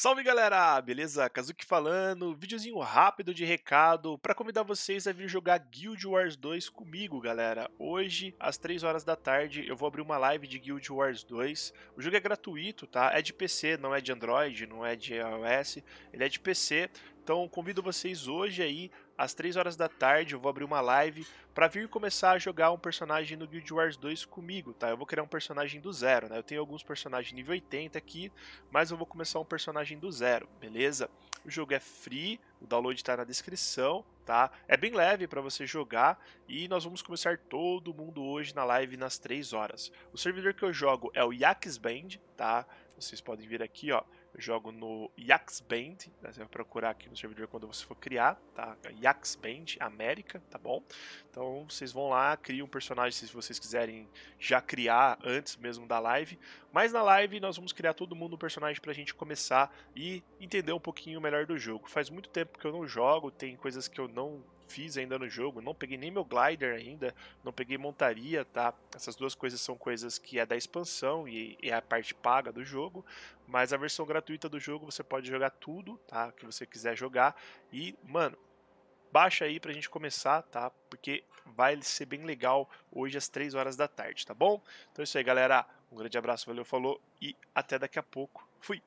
Salve galera, beleza? Kazuki falando, videozinho rápido de recado para convidar vocês a vir jogar Guild Wars 2 comigo, galera. Hoje, às 3 horas da tarde, eu vou abrir uma live de Guild Wars 2. O jogo é gratuito, tá? É de PC, não é de Android, não é de iOS, ele é de PC. Então convido vocês hoje aí, às 3 horas da tarde, eu vou abrir uma live para vir começar a jogar um personagem no Guild Wars 2 comigo, tá? Eu vou criar um personagem do zero, né? Eu tenho alguns personagens nível 80 aqui, mas eu vou começar um personagem do zero, beleza? O jogo é free, o download está na descrição, tá? É bem leve para você jogar e nós vamos começar todo mundo hoje na live nas 3 horas. O servidor que eu jogo é o Yaks Band, tá? Vocês podem vir aqui, ó. Eu jogo no Yaxband, né? você vai procurar aqui no servidor quando você for criar, tá? Yaxband América, tá bom? Então vocês vão lá, criam um personagem se vocês quiserem já criar antes mesmo da live. Mas na live nós vamos criar todo mundo um personagem pra gente começar e entender um pouquinho melhor do jogo. Faz muito tempo que eu não jogo, tem coisas que eu não fiz ainda no jogo, não peguei nem meu glider ainda, não peguei montaria, tá? Essas duas coisas são coisas que é da expansão e é a parte paga do jogo, mas a versão gratuita do jogo você pode jogar tudo, tá? Que você quiser jogar e, mano, baixa aí pra gente começar, tá? Porque vai ser bem legal hoje às 3 horas da tarde, tá bom? Então é isso aí, galera. Um grande abraço, valeu, falou e até daqui a pouco. Fui!